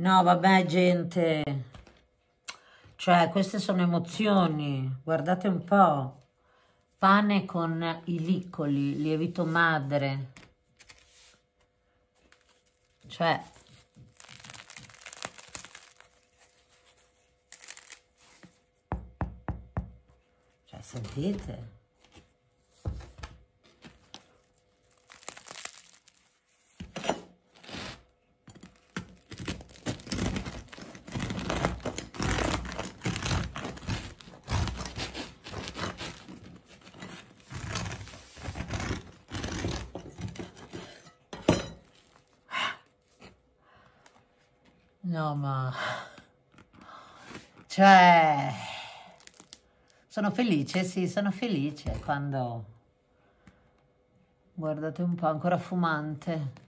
No, vabbè, gente. Cioè, queste sono emozioni. Guardate un po'. Pane con i liccoli, lievito madre. Cioè... Cioè, sentite? No, ma... Cioè... Sono felice, sì, sono felice quando... Guardate un po', ancora fumante.